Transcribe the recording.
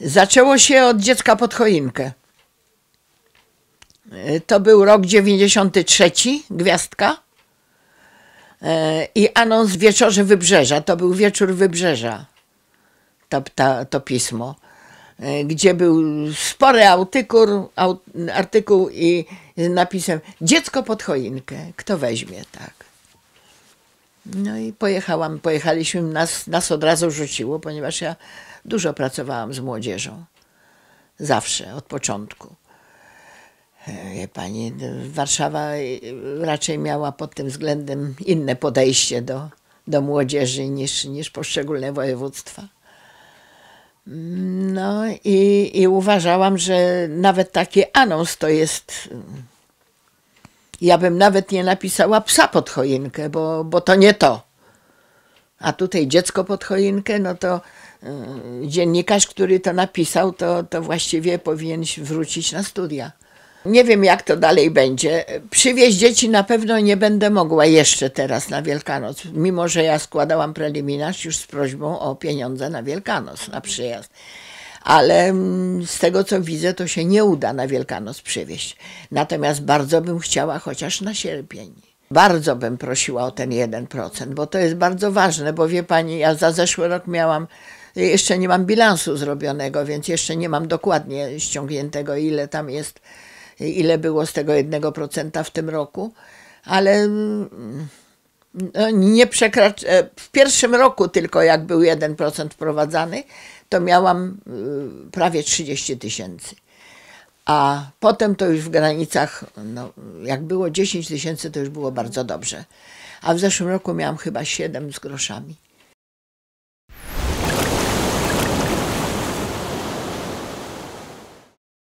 Zaczęło się od dziecka pod choinkę. E, to był rok 93, gwiazdka. E, I anons wieczorze Wybrzeża. To był wieczór Wybrzeża. To, to, to pismo. E, gdzie był spory artykuł i napisem Dziecko pod choinkę. Kto weźmie, tak. No i pojechałam, pojechaliśmy, nas, nas od razu rzuciło, ponieważ ja dużo pracowałam z młodzieżą. Zawsze, od początku. E, wie pani, Warszawa e, raczej miała pod tym względem inne podejście do, do młodzieży niż, niż poszczególne województwa. Mm, no i, i uważałam, że nawet taki anons to jest ja bym nawet nie napisała psa pod choinkę, bo, bo to nie to. A tutaj dziecko pod choinkę, no to yy, dziennikarz, który to napisał, to, to właściwie powinien wrócić na studia. Nie wiem, jak to dalej będzie. Przywieźć dzieci na pewno nie będę mogła jeszcze teraz na Wielkanoc, mimo że ja składałam preliminarz już z prośbą o pieniądze na Wielkanoc, na przyjazd ale mm, z tego co widzę, to się nie uda na Wielkanoc przywieźć. Natomiast bardzo bym chciała chociaż na sierpień. Bardzo bym prosiła o ten 1%, bo to jest bardzo ważne, bo wie pani, ja za zeszły rok miałam jeszcze nie mam bilansu zrobionego, więc jeszcze nie mam dokładnie ściągniętego, ile tam jest, ile było z tego 1% w tym roku, ale mm, no, nie przekracz... E, w pierwszym roku tylko, jak był 1% wprowadzany, to miałam y, prawie 30 tysięcy. A potem to już w granicach, no, jak było 10 tysięcy, to już było bardzo dobrze. A w zeszłym roku miałam chyba 7 z groszami.